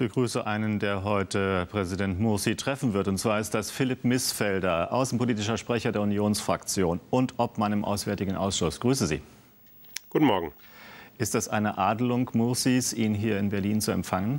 ich begrüße einen, der heute Präsident Mursi treffen wird. Und zwar ist das Philipp Missfelder, außenpolitischer Sprecher der Unionsfraktion und Obmann im Auswärtigen Ausschuss. Grüße Sie. Guten Morgen. Ist das eine Adelung Mursis, ihn hier in Berlin zu empfangen?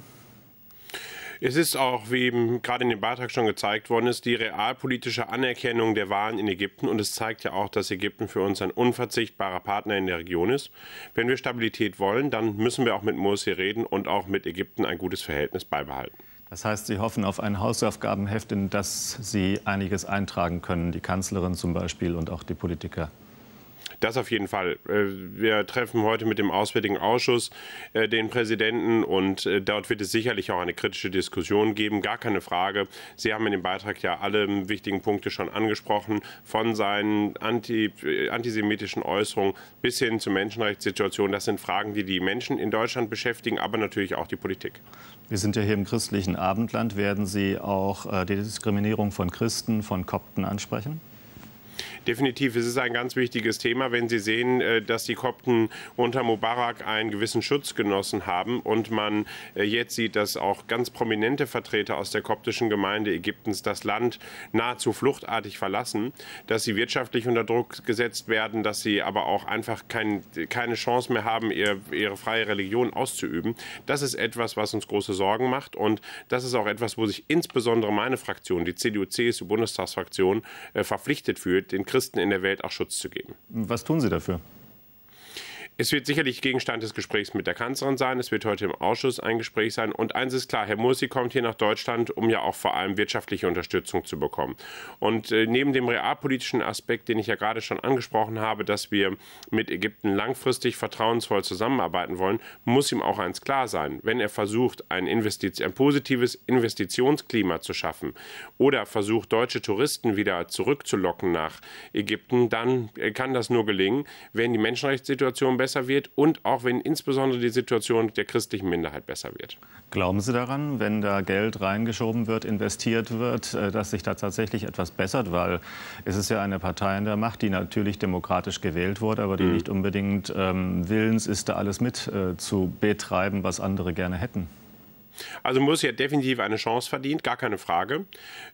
Es ist auch, wie eben gerade in dem Beitrag schon gezeigt worden ist, die realpolitische Anerkennung der Wahlen in Ägypten. Und es zeigt ja auch, dass Ägypten für uns ein unverzichtbarer Partner in der Region ist. Wenn wir Stabilität wollen, dann müssen wir auch mit Mursi reden und auch mit Ägypten ein gutes Verhältnis beibehalten. Das heißt, Sie hoffen auf ein Hausaufgabenheft, in das Sie einiges eintragen können, die Kanzlerin zum Beispiel und auch die Politiker. Das auf jeden Fall. Äh, wir treffen heute mit dem Auswärtigen Ausschuss äh, den Präsidenten und äh, dort wird es sicherlich auch eine kritische Diskussion geben, gar keine Frage. Sie haben in dem Beitrag ja alle wichtigen Punkte schon angesprochen, von seinen anti, antisemitischen Äußerungen bis hin zur Menschenrechtssituation. Das sind Fragen, die die Menschen in Deutschland beschäftigen, aber natürlich auch die Politik. Wir sind ja hier im christlichen Abendland. Werden Sie auch die Diskriminierung von Christen, von Kopten ansprechen? definitiv, es ist ein ganz wichtiges Thema, wenn Sie sehen, äh, dass die Kopten unter Mubarak einen gewissen Schutz genossen haben und man äh, jetzt sieht, dass auch ganz prominente Vertreter aus der koptischen Gemeinde Ägyptens das Land nahezu fluchtartig verlassen, dass sie wirtschaftlich unter Druck gesetzt werden, dass sie aber auch einfach kein, keine Chance mehr haben, ihre, ihre freie Religion auszuüben. Das ist etwas, was uns große Sorgen macht und das ist auch etwas, wo sich insbesondere meine Fraktion, die CDU-CSU-Bundestagsfraktion, äh, verpflichtet fühlt, den Christen Christen in der Welt auch Schutz zu geben. Was tun Sie dafür? Es wird sicherlich Gegenstand des Gesprächs mit der Kanzlerin sein. Es wird heute im Ausschuss ein Gespräch sein. Und eins ist klar, Herr Mursi kommt hier nach Deutschland, um ja auch vor allem wirtschaftliche Unterstützung zu bekommen. Und äh, neben dem realpolitischen Aspekt, den ich ja gerade schon angesprochen habe, dass wir mit Ägypten langfristig vertrauensvoll zusammenarbeiten wollen, muss ihm auch eins klar sein. Wenn er versucht, ein, Investiz ein positives Investitionsklima zu schaffen oder versucht, deutsche Touristen wieder zurückzulocken nach Ägypten, dann äh, kann das nur gelingen, wenn die Menschenrechtssituation besser besser wird und auch wenn insbesondere die Situation der christlichen Minderheit besser wird. Glauben Sie daran, wenn da Geld reingeschoben wird, investiert wird, äh, dass sich da tatsächlich etwas bessert? Weil es ist ja eine Partei in der Macht, die natürlich demokratisch gewählt wurde, aber die mhm. nicht unbedingt ähm, willens ist, da alles mit äh, zu betreiben, was andere gerne hätten. Also Mursi hat definitiv eine Chance verdient, gar keine Frage.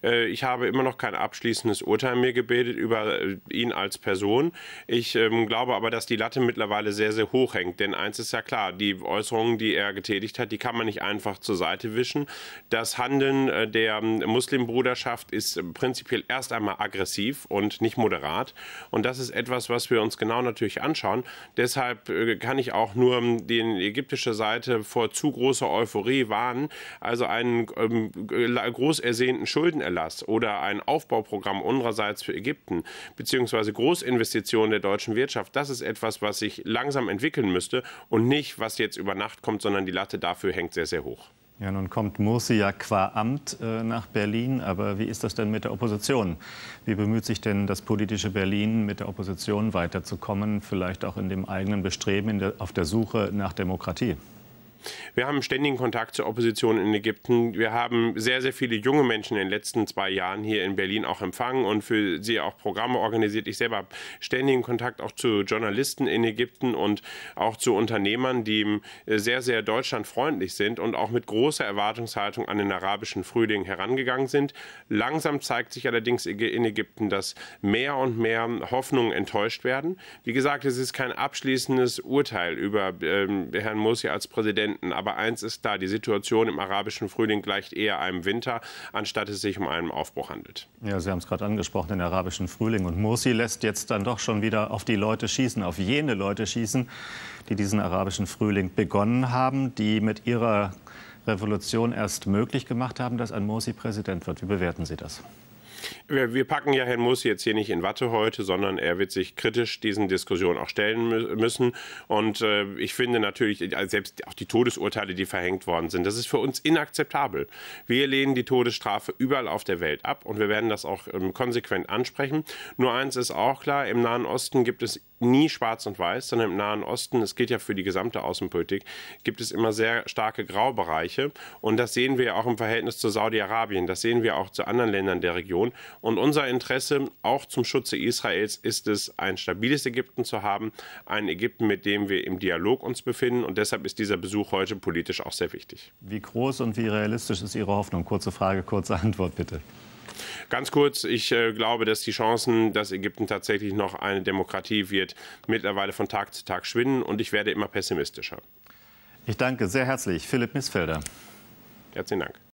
Äh, ich habe immer noch kein abschließendes Urteil mir gebildet über äh, ihn als Person. Ich ähm, glaube aber, dass die Latte mittlerweile sehr, sehr hoch hängt. Denn eins ist ja klar, die Äußerungen, die er getätigt hat, die kann man nicht einfach zur Seite wischen. Das Handeln äh, der ähm, Muslimbruderschaft ist prinzipiell erst einmal aggressiv und nicht moderat. Und das ist etwas, was wir uns genau natürlich anschauen. Deshalb kann ich auch nur ähm, die ägyptische Seite vor zu großer Euphorie warnen kann, also einen ähm, groß ersehnten Schuldenerlass oder ein Aufbauprogramm unsererseits für Ägypten, beziehungsweise Großinvestitionen der deutschen Wirtschaft, das ist etwas, was sich langsam entwickeln müsste und nicht, was jetzt über Nacht kommt, sondern die Latte dafür hängt sehr, sehr hoch. Ja, nun kommt Mursi ja qua Amt äh, nach Berlin, aber wie ist das denn mit der Opposition? Wie bemüht sich denn das politische Berlin, mit der Opposition weiterzukommen, vielleicht auch in dem eigenen Bestreben der, auf der Suche nach Demokratie? Wir haben ständigen Kontakt zur Opposition in Ägypten. Wir haben sehr, sehr viele junge Menschen in den letzten zwei Jahren hier in Berlin auch empfangen und für sie auch Programme organisiert. Ich selber habe ständigen Kontakt auch zu Journalisten in Ägypten und auch zu Unternehmern, die ähm, sehr, sehr deutschlandfreundlich sind und auch mit großer Erwartungshaltung an den arabischen Frühling herangegangen sind. Langsam zeigt sich allerdings in Ägypten, dass mehr und mehr Hoffnungen enttäuscht werden. Wie gesagt, es ist kein abschließendes Urteil über ähm, Herrn Mursi als Präsidenten finden. Aber eins ist klar, die Situation im arabischen Frühling gleicht eher einem Winter, anstatt es sich um einen Aufbruch handelt. Ja, Sie haben es gerade angesprochen, den arabischen Frühling. Und Mursi lässt jetzt dann doch schon wieder auf die Leute schießen, auf jene Leute schießen, die diesen arabischen Frühling begonnen haben, die mit ihrer Revolution erst möglich gemacht haben, dass ein Mursi Präsident wird. Wie bewerten Sie das? Wir, wir, packen ja Herrn Muss jetzt hier nicht in Watte heute, sondern er wird sich kritisch diesen Diskussionen auch stellen mü müssen. Und äh, ich finde natürlich, äh, selbst auch die Todesurteile, die verhängt worden sind, das ist für uns inakzeptabel. Wir lehnen die Todesstrafe überall auf der Welt ab und wir werden das auch ähm, konsequent ansprechen. Nur eins ist auch klar, im Nahen Osten gibt es nie schwarz und weiß, sondern im Nahen Osten, es geht ja für die gesamte Außenpolitik, gibt es immer sehr starke Graubereiche. Und das sehen wir auch im Verhältnis zu Saudi-Arabien, das sehen wir auch zu anderen Ländern der Region. Und unser Interesse auch zum Schutze Israels ist es, ein stabiles Ägypten zu haben, ein Ägypten, mit dem wir im Dialog uns befinden. Und deshalb ist dieser Besuch heute politisch auch sehr wichtig. Wie groß und wie realistisch ist Ihre Hoffnung? Kurze Frage, kurze Antwort bitte. Ganz kurz, ich äh, glaube, dass die Chancen, dass Ägypten tatsächlich noch eine Demokratie wird, mittlerweile von Tag zu Tag schwinden und ich werde immer pessimistischer. Ich danke sehr herzlich Philipp Missfelder. Herzlichen Dank.